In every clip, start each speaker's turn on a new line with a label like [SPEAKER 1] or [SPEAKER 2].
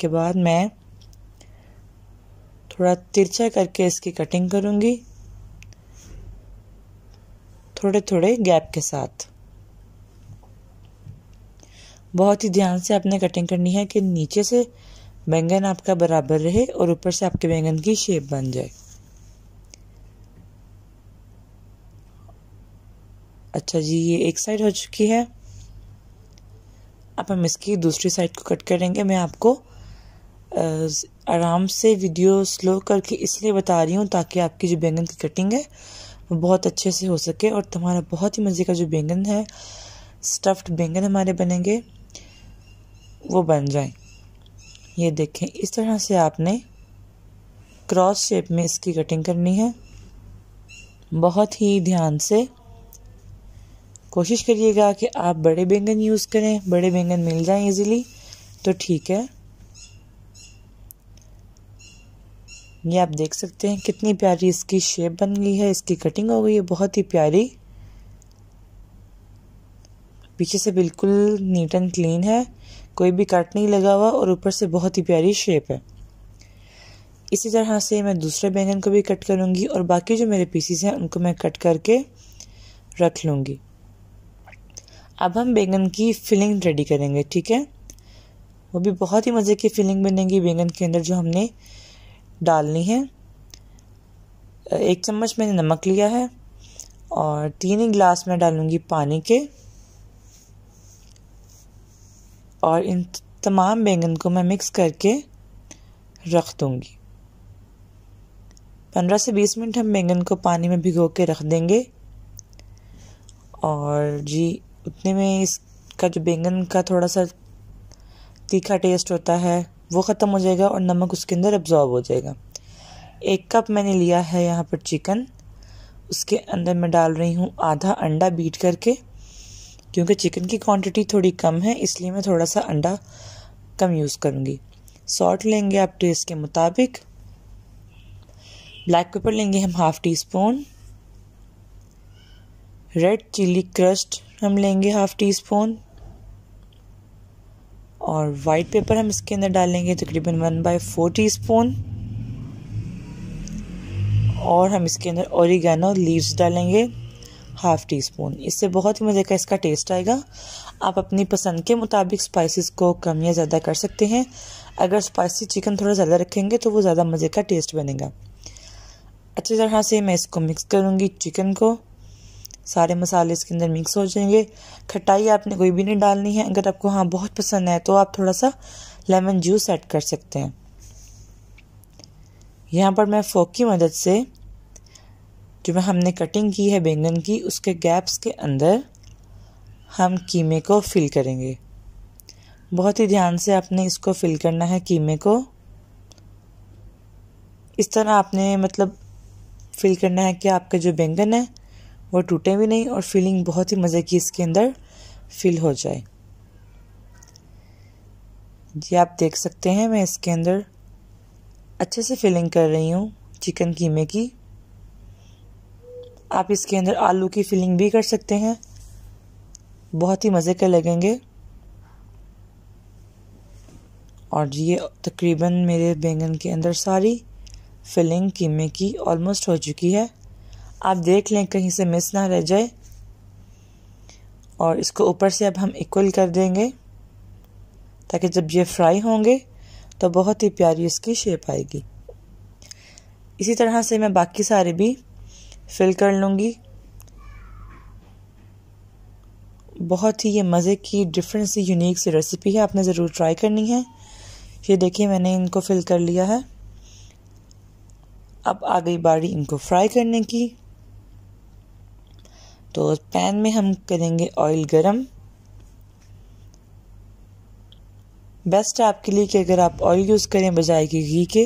[SPEAKER 1] के बाद मैं थोड़ा तिरछा करके इसकी कटिंग करूंगी थोड़े थोड़े गैप के साथ बहुत ही ध्यान से आपने कटिंग करनी है कि नीचे से बैंगन आपका बराबर रहे और ऊपर से आपके बैंगन की शेप बन जाए अच्छा जी ये एक साइड हो चुकी है अब हम इसकी दूसरी साइड को कट करेंगे मैं आपको आराम से वीडियो स्लो करके इसलिए बता रही हूँ ताकि आपकी जो बैंगन की कटिंग है वो बहुत अच्छे से हो सके और तुम्हारा बहुत ही मज़े का जो बैंगन है स्टफ्ड बैंगन हमारे बनेंगे वो बन जाए ये देखें इस तरह से आपने क्रॉस शेप में इसकी कटिंग करनी है बहुत ही ध्यान से कोशिश करिएगा कि आप बड़े बैंगन यूज़ करें बड़े बैंगन मिल जाएं इजीली तो ठीक है ये आप देख सकते हैं कितनी प्यारी इसकी शेप बन गई है इसकी कटिंग हो गई है बहुत ही प्यारी पीछे से बिल्कुल नीट एंड क्लीन है कोई भी कट नहीं लगा हुआ और ऊपर से बहुत ही प्यारी शेप है इसी तरह से मैं दूसरे बैंगन को भी कट करूंगी और बाकी जो मेरे पीसीस हैं उनको मैं कट करके रख लूँगी अब हम बैंगन की फिलिंग रेडी करेंगे ठीक है वो भी बहुत ही मज़े की फिलिंग बनेगी बैंगन के अंदर जो हमने डालनी है एक चम्मच मैंने नमक लिया है और तीन ही गिलास में डालूँगी पानी के और इन तमाम बैंगन को मैं मिक्स करके रख दूँगी पंद्रह से बीस मिनट हम बैंगन को पानी में भिगो के रख देंगे और जी उतने में इसका जो बैंगन का थोड़ा सा तीखा टेस्ट होता है वो ख़त्म हो जाएगा और नमक उसके अंदर एब्ज़ॉर्ब हो जाएगा एक कप मैंने लिया है यहाँ पर चिकन उसके अंदर मैं डाल रही हूँ आधा अंडा बीट करके क्योंकि चिकन की क्वांटिटी थोड़ी कम है इसलिए मैं थोड़ा सा अंडा कम यूज़ करूँगी सॉल्ट लेंगे आप टेस्ट के मुताबिक ब्लैक पेपर लेंगे हम half teaspoon red chilli crust हम लेंगे हाफ़ टी स्पून और वाइट पेपर हम इसके अंदर डालेंगे तकरीबन one by four teaspoon और हम इसके अंदर औरिगानो लीव्स डालेंगे हाफ़ टी स्पून इससे बहुत ही मज़े का इसका टेस्ट आएगा आप अपनी पसंद के मुताबिक स्पाइसेस को कम या ज़्यादा कर सकते हैं अगर स्पाइसी चिकन थोड़ा ज़्यादा रखेंगे तो वो ज़्यादा मज़े का टेस्ट बनेगा अच्छी तरह से मैं इसको मिक्स करूँगी चिकन को सारे मसाले इसके अंदर मिक्स हो जाएंगे खटाई आपने कोई भी नहीं डालनी है अगर आपको हाँ बहुत पसंद है तो आप थोड़ा सा लेमन जूस ऐड कर सकते हैं यहाँ पर मैं फोक की मदद से जो मैं हमने कटिंग की है बैंगन की उसके गैप्स के अंदर हम कीमे को फिल करेंगे बहुत ही ध्यान से आपने इसको फिल करना है कीमे को इस तरह आपने मतलब फिल करना है कि आपका जो बैंगन है वो टूटे भी नहीं और फीलिंग बहुत ही मज़े की इसके अंदर फील हो जाए जी आप देख सकते हैं मैं इसके अंदर अच्छे से फिलिंग कर रही हूँ चिकन कीमे की आप इसके अंदर आलू की फिलिंग भी कर सकते हैं बहुत ही मज़े के लगेंगे और ये तकरीबन मेरे बैंगन के अंदर सारी फिलिंग कीमे की ऑलमोस्ट हो चुकी है आप देख लें कहीं से मिस ना रह जाए और इसको ऊपर से अब हम इक्वल कर देंगे ताकि जब ये फ्राई होंगे तो बहुत ही प्यारी इसकी शेप आएगी इसी तरह से मैं बाकी सारे भी फिल कर लूँगी बहुत ही ये मज़े की डिफरेंट सी यूनिक सी रेसिपी है आपने ज़रूर ट्राई करनी है ये देखिए मैंने इनको फिल कर लिया है अब आ गई बारी इनको फ्राई करने की तो पैन में हम करेंगे ऑयल गरम बेस्ट है आपके लिए कि अगर आप ऑयल यूज़ करें बजाय कि घी के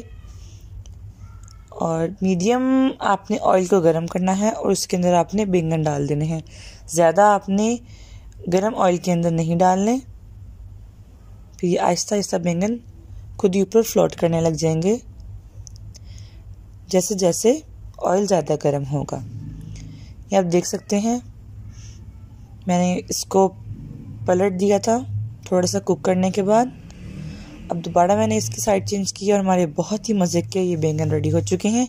[SPEAKER 1] और मीडियम आपने ऑयल को गर्म करना है और उसके अंदर आपने बैंगन डाल देने हैं ज़्यादा आपने गर्म ऑयल के अंदर नहीं डालने फिर आहिस्ता आहिस्ता बैंगन खुद ही ऊपर फ्लोट करने लग जाएंगे जैसे जैसे ऑयल ज़्यादा गर्म होगा ये आप देख सकते हैं मैंने इसको पलट दिया था थोड़ा सा कुक करने के बाद अब दोबारा मैंने इसकी साइड चेंज की और हमारे बहुत ही मज़े के ये बैंगन रेडी हो चुके हैं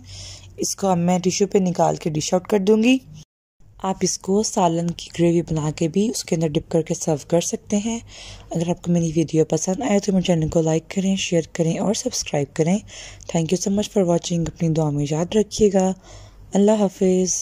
[SPEAKER 1] इसको अब मैं टिश्यू पे निकाल के डिश आउट कर दूँगी आप इसको सालन की ग्रेवी बना के भी उसके अंदर डिप करके सर्व कर सकते हैं अगर आपको मेरी वीडियो पसंद आए तो मेरे चैनल को लाइक करें शेयर करें और सब्सक्राइब करें thank you so much for watching अपनी दुआ में याद रखिएगा अल्लाह हाफिज़